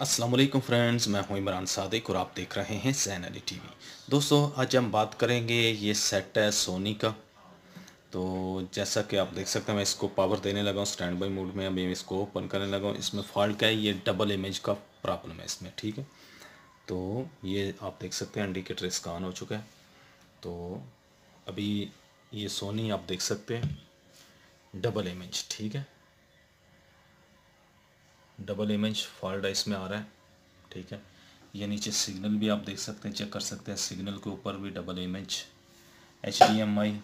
Aslam friends मैं हूं इमरान सादिक और आप देख रहे हैं सैन अली टी दोस्तों आज हम बात करेंगे ये सेट है सोनी का तो जैसा कि आप देख सकते हैं मैं इसको पावर देने लगा हूँ स्टैंड बाई मोड में अभी इसको ओपन करने लगा हूँ इसमें फॉल्ट क्या है ये डबल इमेज का प्रॉब्लम है इसमें ठीक है तो ये आप देख सकते हैं इंडिकेटर इसका ऑन हो चुका है तो अभी ये सोनी आप देख सकते हैं डबल इमेज ठीक है डबल इमेज फॉल्ट इसमें आ रहा है ठीक है ये नीचे सिग्नल भी आप देख सकते हैं चेक कर सकते हैं सिग्नल के ऊपर भी double image H D M I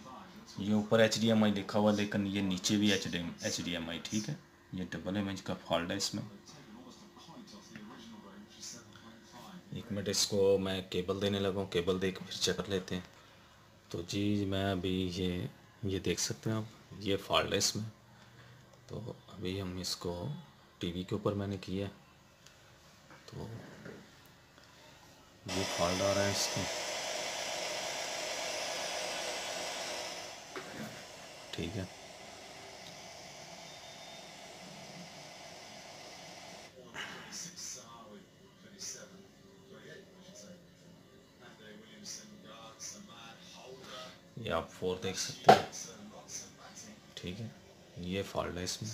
ये ऊपर एच डी एम आई लिखा हुआ लेकिन ये नीचे भी H D H D M I ठीक है ये डबल इमेज का फॉल्ट है इसमें एक मिनट इसको मैं केबल देने लगा हूँ केबल देख फिर चेक कर लेते हैं तो जी मैं अभी ये ये देख सकते हैं आप ये फॉल्ट है इसमें तो अभी हम इसको टीवी के ऊपर मैंने किया तो ये फॉल्ट आ रहा है इसकी ठीक है ये आप फोर देख सकते हैं ठीक है ये फॉल्ट है इसमें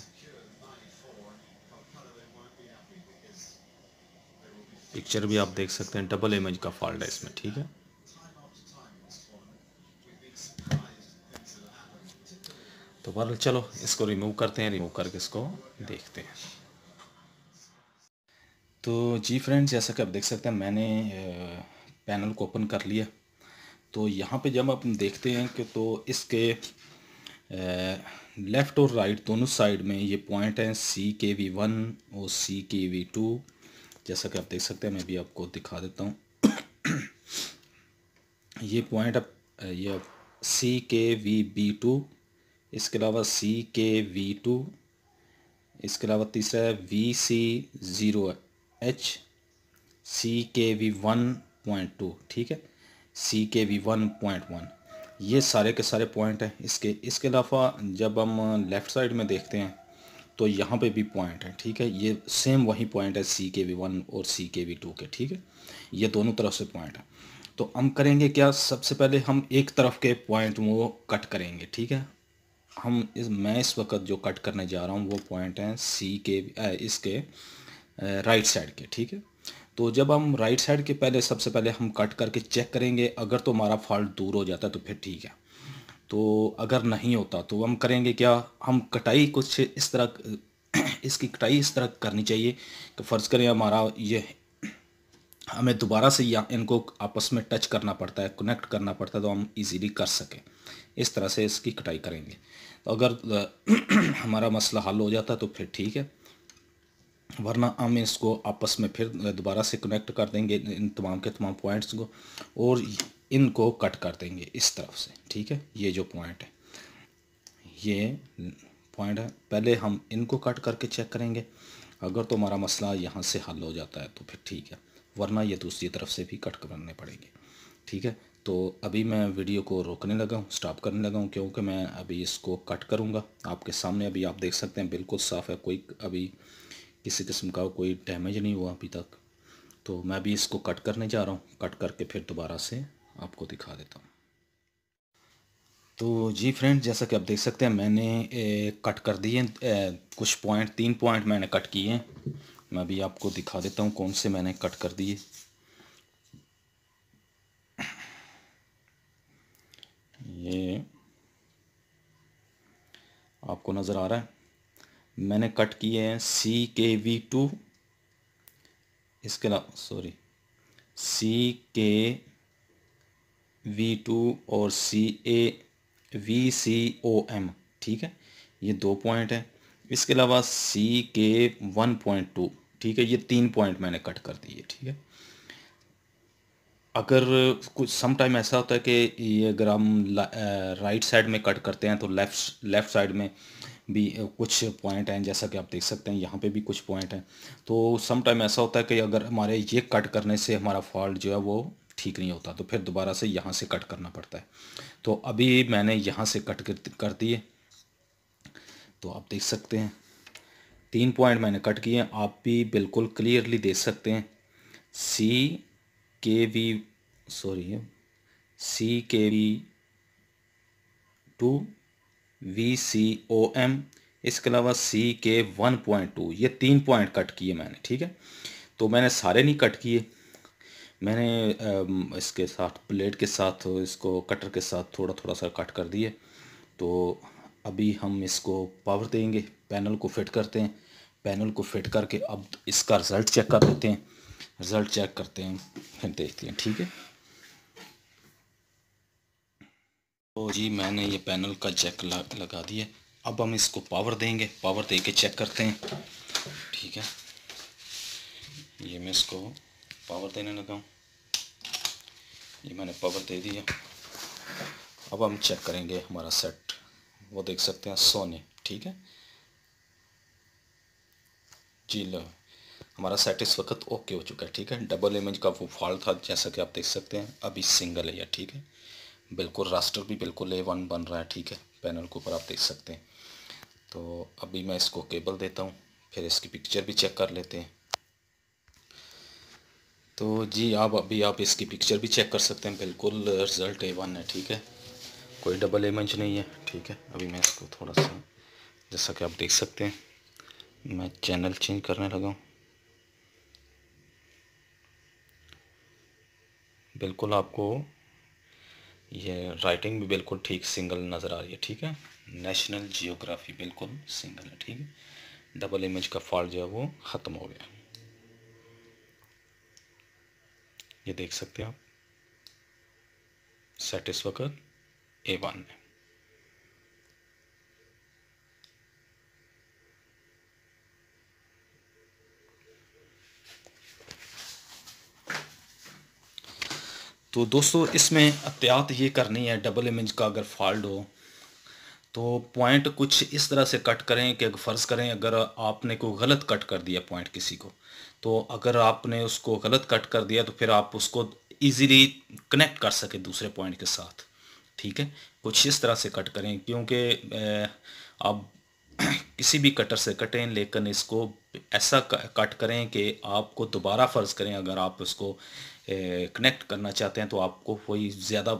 पिक्चर भी आप देख सकते हैं डबल इमेज का फॉल्ट है इसमें ठीक है तो बहरल चलो इसको रिमूव करते हैं रिमूव करके इसको देखते हैं तो जी फ्रेंड्स जैसा कि आप देख सकते हैं मैंने पैनल को ओपन कर लिया तो यहाँ पे जब आप देखते हैं कि तो इसके लेफ़्ट और राइट दोनों साइड में ये पॉइंट हैं सी के वी वन और सी के वी टू जैसा कि आप देख सकते हैं मैं भी आपको दिखा देता हूँ ये पॉइंट अब ये सी के वी बी टू इसके अलावा सी के वी टू इसके अलावा तीसरा है V C zero H C K V one point two ठीक है सी K V one point one ये सारे के सारे पॉइंट हैं इसके इसके अलावा जब हम लेफ़्ट साइड में देखते हैं तो यहाँ पे भी पॉइंट है ठीक है ये सेम वही पॉइंट है सी के वी वन और सी के वी टू के ठीक है ये दोनों तरफ से पॉइंट है तो हम करेंगे क्या सबसे पहले हम एक तरफ के पॉइंट वो कट करेंगे ठीक है हम इस मैं इस वक्त जो कट करने जा रहा हूँ वो पॉइंट हैं सी के आ, इसके राइट साइड के ठीक है तो जब हम राइट साइड के पहले सबसे पहले हम कट करके चेक करेंगे अगर तो हमारा फॉल्ट दूर हो जाता है तो फिर ठीक है तो अगर नहीं होता तो हम करेंगे क्या हम कटाई कुछ इस तरह इसकी कटाई इस तरह करनी चाहिए कि फ़र्ज़ करें हमारा ये हमें दोबारा से या इनको आपस में टच करना पड़ता है कनेक्ट करना पड़ता है तो हम इजीली कर सकें इस तरह से इसकी कटाई करेंगे तो अगर हमारा मसला हल हो जाता तो फिर ठीक है वरना हम इसको आपस में फिर दोबारा से कनेक्ट कर देंगे इन तमाम के तमाम पॉइंट्स को और इनको कट कर देंगे इस तरफ से ठीक है ये जो पॉइंट है ये पॉइंट है पहले हम इनको कट करके चेक करेंगे अगर तो हमारा मसला यहाँ से हल हो जाता है तो फिर ठीक है वरना ये दूसरी तरफ से भी कट करने पड़ेंगे ठीक है तो अभी मैं वीडियो को रोकने लगा हूँ स्टॉप करने लगा हूँ क्योंकि मैं अभी इसको कट करूँगा आपके सामने अभी आप देख सकते हैं बिल्कुल साफ़ है कोई अभी किसी किस्म का कोई डैमेज नहीं हुआ अभी तक तो मैं अभी इसको कट करने जा रहा हूँ कट करके फिर दोबारा से आपको दिखा देता हूँ तो जी फ्रेंड जैसा कि आप देख सकते हैं मैंने ए, कट कर दिए कुछ पॉइंट तीन पॉइंट मैंने कट किए हैं मैं अभी आपको दिखा देता हूँ कौन से मैंने कट कर दिए ये आपको नज़र आ रहा है मैंने कट किए हैं सी के वी टू इसके अलावा sorry C K V to और सी A V C O M ठीक है ये दो पॉइंट है इसके अलावा सी के वन पॉइंट टू ठीक है ये तीन पॉइंट मैंने कट कर दिए ठीक है अगर कुछ सम टाइम ऐसा होता है कि ये अगर हम राइट साइड में कट करते हैं तो लेफ्ट लेफ़्ट साइड में भी कुछ पॉइंट हैं जैसा कि आप देख सकते हैं यहाँ पे भी कुछ पॉइंट हैं तो सम टाइम ऐसा होता है कि अगर हमारे ये कट करने से हमारा फॉल्ट जो है वो ठीक नहीं होता तो फिर दोबारा से यहाँ से कट करना पड़ता है तो अभी मैंने यहाँ से कट कर दिए तो आप देख सकते हैं तीन पॉइंट मैंने कट किए आप भी बिल्कुल क्लियरली देख सकते हैं सी K we sorry C K V two V C O M इसके अलावा सी के वन पॉइंट टू ये तीन पॉइंट कट किए मैंने ठीक है तो मैंने सारे नहीं कट किए मैंने इसके साथ प्लेट के साथ इसको कटर के साथ थोड़ा थोड़ा सा कट कर दिए तो अभी हम इसको पावर देंगे पैनल को फिट करते हैं पैनल को फिट करके अब इसका रिज़ल्ट चेक कर लेते हैं रिज़ल्ट चेक करते हैं फिर देखते हैं ठीक है तो जी मैंने ये पैनल का चेक लगा दिया अब हम इसको पावर देंगे पावर दे के चेक करते हैं ठीक है ये मैं इसको पावर देने लगा हूँ ये मैंने पावर दे दिया अब हम चेक करेंगे हमारा सेट वो देख सकते हैं सोने ठीक है जी लो हमारा सेट इस वक्त ओके हो चुका है ठीक है डबल इमेज का वो फॉल्ट था जैसा कि आप देख सकते हैं अभी सिंगल है ठीक है बिल्कुल रास्टर भी बिल्कुल ए वन बन रहा है ठीक है पैनल के ऊपर आप देख सकते हैं तो अभी मैं इसको केबल देता हूँ फिर इसकी पिक्चर भी चेक कर लेते हैं तो जी आप अभी आप इसकी पिक्चर भी चेक कर सकते हैं बिल्कुल रिज़ल्ट ए वन है ठीक है कोई डबल एमंच नहीं है ठीक है अभी मैं इसको थोड़ा सा जैसा कि आप देख सकते हैं मैं चैनल चेंज करने लगा हूँ बिल्कुल आपको ये राइटिंग भी बिल्कुल ठीक सिंगल नज़र आ रही है ठीक है नेशनल जियोग्राफी बिल्कुल सिंगल है ठीक है डबल इमेज का फॉल्ट जो है वो ख़त्म हो गया ये देख सकते हैं आप सेटिस्फकर ए वन में तो दोस्तों इसमें एहतियात ये करनी है डबल इमेज का अगर फॉल्ट हो तो पॉइंट कुछ इस तरह से कट करें कि फ़र्ज़ करें अगर आपने कोई गलत कट कर दिया पॉइंट किसी को तो अगर आपने उसको गलत कट कर दिया तो फिर आप उसको ईज़िली कनेक्ट कर सकें दूसरे पॉइंट के साथ ठीक है कुछ इस तरह से कट करें क्योंकि आप किसी भी कटर से कटें लेकिन इसको ऐसा कट करें कि आपको दोबारा फ़र्ज़ करें अगर आप इसको कनेक्ट करना चाहते हैं तो आपको कोई ज़्यादा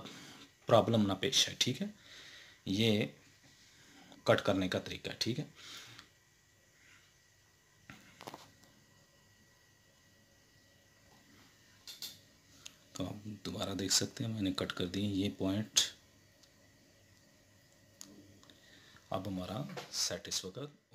प्रॉब्लम ना पेश है ठीक है ये कट करने का तरीका ठीक है तो आप दोबारा देख सकते हैं मैंने कट कर दिए ये पॉइंट अब हमारा सेट इस वक्त